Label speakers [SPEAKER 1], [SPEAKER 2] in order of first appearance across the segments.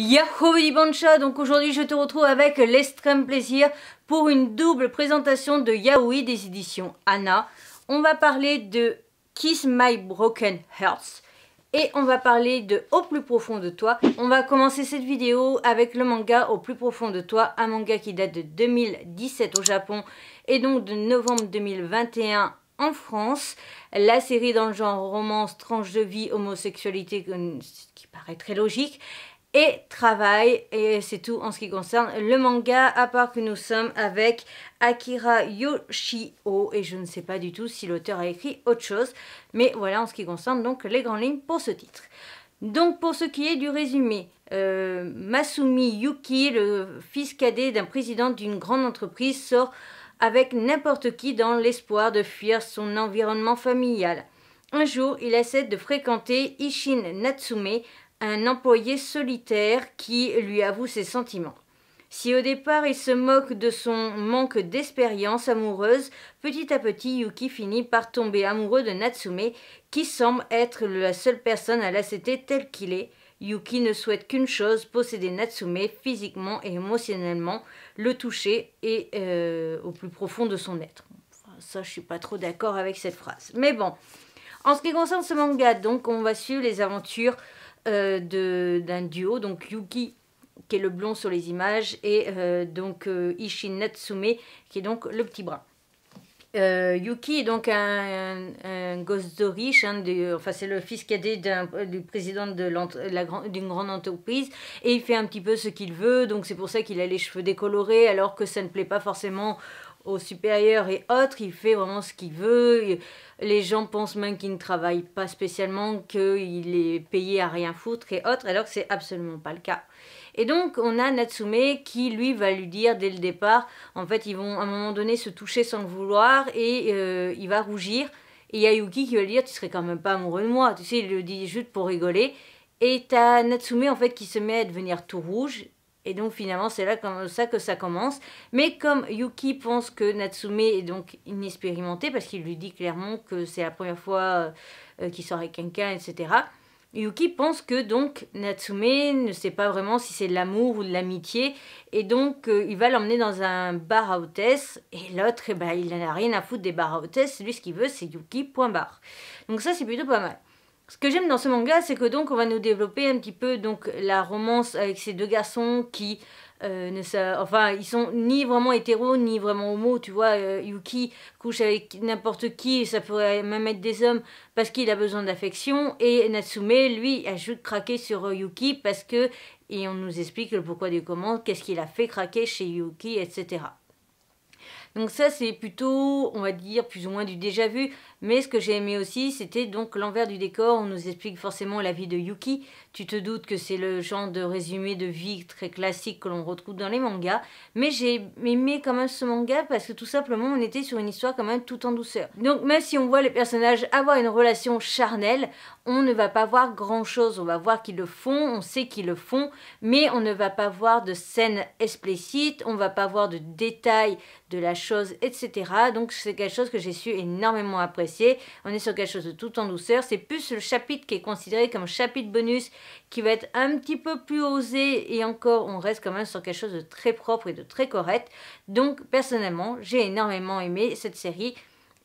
[SPEAKER 1] Yahoo Bancha, donc aujourd'hui je te retrouve avec l'extrême plaisir pour une double présentation de Yaoi des éditions Anna. On va parler de Kiss My Broken Hearts et on va parler de Au plus profond de toi. On va commencer cette vidéo avec le manga Au plus profond de toi, un manga qui date de 2017 au Japon et donc de novembre 2021 en France. La série dans le genre romance, tranche de vie, homosexualité, euh, ce qui paraît très logique et travail. Et c'est tout en ce qui concerne le manga, à part que nous sommes avec Akira Yoshio. Et je ne sais pas du tout si l'auteur a écrit autre chose. Mais voilà en ce qui concerne donc les grandes lignes pour ce titre. Donc pour ce qui est du résumé, euh, Masumi Yuki, le fils cadet d'un président d'une grande entreprise, sort avec n'importe qui dans l'espoir de fuir son environnement familial. Un jour, il essaie de fréquenter Ishin Natsume, un employé solitaire qui lui avoue ses sentiments. Si au départ il se moque de son manque d'expérience amoureuse, petit à petit Yuki finit par tomber amoureux de Natsume, qui semble être la seule personne à l'accepter tel qu'il est. Yuki ne souhaite qu'une chose, posséder Natsume physiquement et émotionnellement, le toucher et euh, au plus profond de son être. ça, je suis pas trop d'accord avec cette phrase. Mais bon, en ce qui concerne ce manga, donc on va suivre les aventures euh, d'un duo, donc Yuki qui est le blond sur les images, et euh, donc euh, Ishin Natsume, qui est donc le petit bras. Yuki est donc un, un gosse de riche, hein, enfin c'est le fils cadet du président d'une grande entreprise, et il fait un petit peu ce qu'il veut, donc c'est pour ça qu'il a les cheveux décolorés, alors que ça ne plaît pas forcément au supérieur et autres, il fait vraiment ce qu'il veut. Les gens pensent même qu'il ne travaille pas spécialement, qu'il est payé à rien foutre et autres, alors que c'est absolument pas le cas. Et donc on a Natsume qui lui va lui dire dès le départ, en fait ils vont à un moment donné se toucher sans le vouloir et euh, il va rougir. Et il Yuki qui va lui dire tu serais quand même pas amoureux de moi, tu sais, il le dit juste pour rigoler. Et t'as Natsume en fait qui se met à devenir tout rouge et donc finalement, c'est là comme ça que ça commence. Mais comme Yuki pense que Natsume est donc inexpérimenté, parce qu'il lui dit clairement que c'est la première fois euh, qu'il sort avec quelqu'un, etc., Yuki pense que donc Natsume ne sait pas vraiment si c'est de l'amour ou de l'amitié et donc euh, il va l'emmener dans un bar à hôtesse et l'autre eh ben, il n'a rien à foutre des bars à hôtesse, lui ce qu'il veut c'est Yuki point barre. Donc ça c'est plutôt pas mal. Ce que j'aime dans ce manga, c'est que donc on va nous développer un petit peu donc la romance avec ces deux garçons qui euh, ne enfin ils sont ni vraiment hétéros ni vraiment homo, tu vois, euh, Yuki couche avec n'importe qui, ça pourrait même être des hommes parce qu'il a besoin d'affection et Natsume lui a juste craqué sur euh, Yuki parce que et on nous explique le pourquoi des commandes, qu'est-ce qu'il a fait craquer chez Yuki, etc. Donc ça c'est plutôt, on va dire, plus ou moins du déjà vu. Mais ce que j'ai aimé aussi, c'était donc l'envers du décor. On nous explique forcément la vie de Yuki. Tu te doutes que c'est le genre de résumé de vie très classique que l'on retrouve dans les mangas. Mais j'ai aimé quand même ce manga parce que tout simplement on était sur une histoire quand même tout en douceur. Donc même si on voit les personnages avoir une relation charnelle, on ne va pas voir grand chose. On va voir qu'ils le font, on sait qu'ils le font, mais on ne va pas voir de scènes explicites, on va pas voir de détails de la chose, etc. Donc c'est quelque chose que j'ai su énormément apprécier. On est sur quelque chose de tout en douceur. C'est plus le chapitre qui est considéré comme chapitre bonus qui va être un petit peu plus osé et encore on reste quand même sur quelque chose de très propre et de très correct. Donc personnellement j'ai énormément aimé cette série.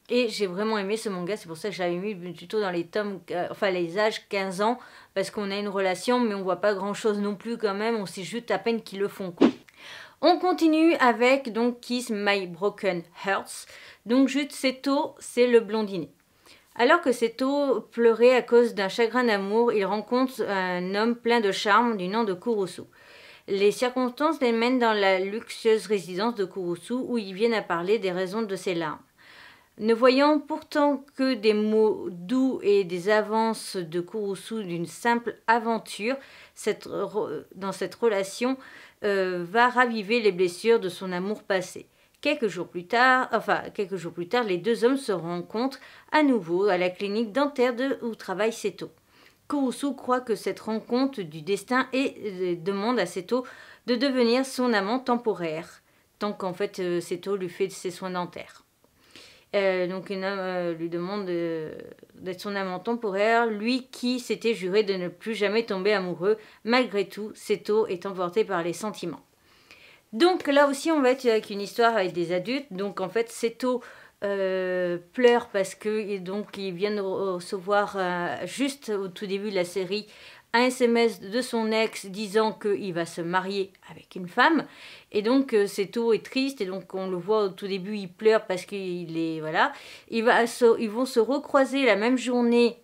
[SPEAKER 1] Et j'ai vraiment aimé ce manga, c'est pour ça que j'avais mis mis plutôt dans les tomes, euh, enfin les âges 15 ans, parce qu'on a une relation, mais on voit pas grand chose non plus quand même, on sait juste à peine qu'ils le font. Quoi. On continue avec donc Kiss My Broken Hearts. Donc Jude Seto, c'est le blondinet. Alors que Seto pleurait à cause d'un chagrin d'amour, il rencontre un homme plein de charme du nom de Kurusu. Les circonstances les mènent dans la luxueuse résidence de Kurusu où ils viennent à parler des raisons de ses larmes. Ne voyant pourtant que des mots doux et des avances de Kurusu d'une simple aventure, cette, dans cette relation euh, va raviver les blessures de son amour passé. Quelques jours plus tard, enfin quelques jours plus tard, les deux hommes se rencontrent à nouveau à la clinique dentaire de, où travaille Seto. Kurusu croit que cette rencontre du destin et euh, demande à Seto de devenir son amant temporaire, tant qu'en fait euh, Seto lui fait ses soins dentaires. Euh, donc une âme euh, lui demande d'être son amant temporaire, lui qui s'était juré de ne plus jamais tomber amoureux. Malgré tout, Seto est emporté par les sentiments. Donc là aussi, on va être avec une histoire avec des adultes. Donc en fait, Seto euh, pleure parce que donc il vient de recevoir euh, juste au tout début de la série un SMS de son ex disant qu'il va se marier avec une femme et donc euh, c'est tout est triste et donc on le voit au tout début il pleure parce qu'il est voilà il va ils vont se recroiser la même journée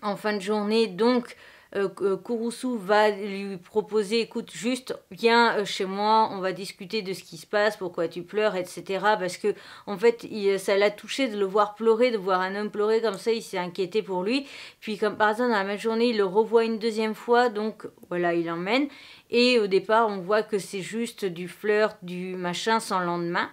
[SPEAKER 1] en fin de journée donc euh, euh, Kurusu va lui proposer, écoute, juste viens euh, chez moi, on va discuter de ce qui se passe, pourquoi tu pleures, etc. Parce que en fait, ça l'a touché de le voir pleurer, de voir un homme pleurer comme ça, il s'est inquiété pour lui. Puis comme par exemple dans la même journée, il le revoit une deuxième fois, donc voilà, il l'emmène. Et au départ, on voit que c'est juste du flirt, du machin sans lendemain.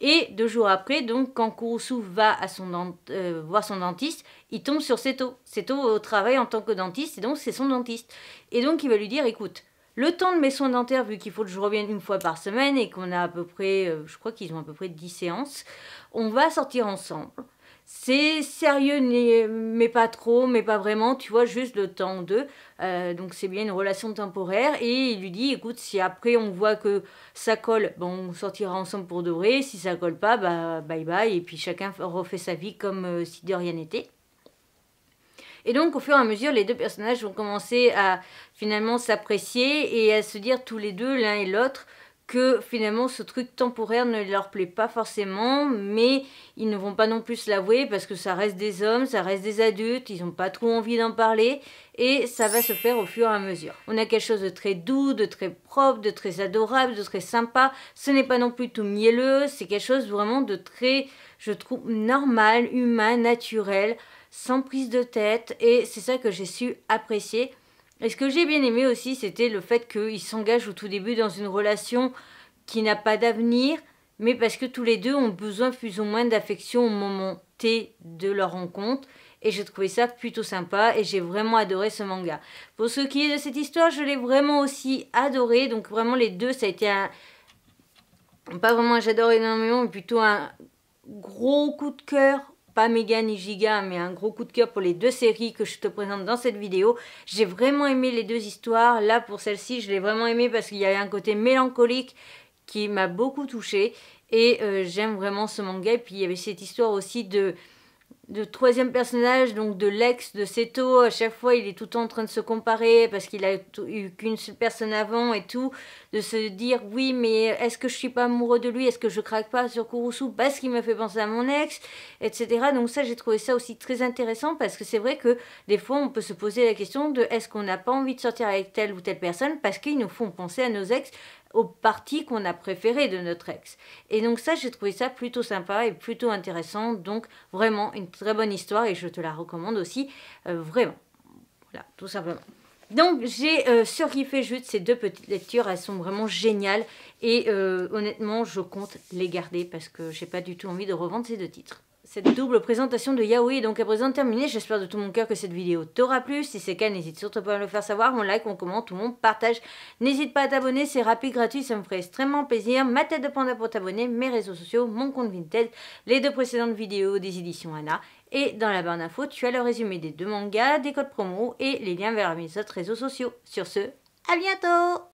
[SPEAKER 1] Et deux jours après, donc, quand Kurosu va à son euh, voir son dentiste, il tombe sur Seto. au travail en tant que dentiste, et donc c'est son dentiste. Et donc il va lui dire, écoute, le temps de mes soins dentaires, vu qu'il faut que je revienne une fois par semaine et qu'on a à peu près, euh, je crois qu'ils ont à peu près 10 séances, on va sortir ensemble c'est sérieux, mais pas trop, mais pas vraiment, tu vois, juste le temps d'eux. Euh, donc c'est bien une relation temporaire. Et il lui dit, écoute, si après on voit que ça colle, on sortira ensemble pour de Si ça colle pas, bah bye bye. Et puis chacun refait sa vie comme euh, si de rien n'était. Et donc, au fur et à mesure, les deux personnages vont commencer à finalement s'apprécier et à se dire tous les deux, l'un et l'autre, que finalement ce truc temporaire ne leur plaît pas forcément, mais ils ne vont pas non plus l'avouer parce que ça reste des hommes, ça reste des adultes, ils n'ont pas trop envie d'en parler et ça va se faire au fur et à mesure. On a quelque chose de très doux, de très propre, de très adorable, de très sympa. Ce n'est pas non plus tout mielleux, c'est quelque chose vraiment de très, je trouve, normal, humain, naturel, sans prise de tête et c'est ça que j'ai su apprécier et ce que j'ai bien aimé aussi, c'était le fait qu'ils s'engagent au tout début dans une relation qui n'a pas d'avenir, mais parce que tous les deux ont besoin plus ou moins d'affection au moment T de leur rencontre. Et j'ai trouvé ça plutôt sympa et j'ai vraiment adoré ce manga. Pour ce qui est de cette histoire, je l'ai vraiment aussi adoré. Donc vraiment les deux, ça a été un... Pas vraiment j'adore énormément, mais plutôt un gros coup de cœur pas méga ni giga, mais un gros coup de cœur pour les deux séries que je te présente dans cette vidéo. J'ai vraiment aimé les deux histoires. Là, pour celle-ci, je l'ai vraiment aimé parce qu'il y avait un côté mélancolique qui m'a beaucoup touchée. Et euh, j'aime vraiment ce manga. Et puis, il y avait cette histoire aussi de de troisième personnage, donc de l'ex de Seto, à chaque fois il est tout le temps en train de se comparer parce qu'il a eu qu'une seule personne avant et tout, de se dire oui mais est-ce que je suis pas amoureux de lui, est-ce que je craque pas sur Kurusu parce qu'il m'a fait penser à mon ex, etc. Donc ça j'ai trouvé ça aussi très intéressant parce que c'est vrai que des fois on peut se poser la question de est-ce qu'on n'a pas envie de sortir avec telle ou telle personne parce qu'ils nous font penser à nos ex au parties qu'on a préféré de notre ex. Et donc ça, j'ai trouvé ça plutôt sympa et plutôt intéressant. Donc vraiment une très bonne histoire et je te la recommande aussi euh, vraiment. Voilà, tout simplement. Donc j'ai euh, surkiffé juste ces deux petites lectures, elles sont vraiment géniales et euh, honnêtement je compte les garder parce que j'ai pas du tout envie de revendre ces deux titres cette double présentation de Yahui, est donc à présent terminée. J'espère de tout mon cœur que cette vidéo t'aura plu. Si c'est le cas, n'hésite surtout pas à me le faire savoir. Mon like, mon comment, tout le monde partage. N'hésite pas à t'abonner, c'est rapide, gratuit, ça me ferait extrêmement plaisir. Ma tête de panda pour t'abonner, mes réseaux sociaux, mon compte Vinted, les deux précédentes vidéos des éditions Anna. Et dans la barre d'infos, tu as le résumé des deux mangas, des codes promo et les liens vers mes autres réseaux sociaux. Sur ce, à bientôt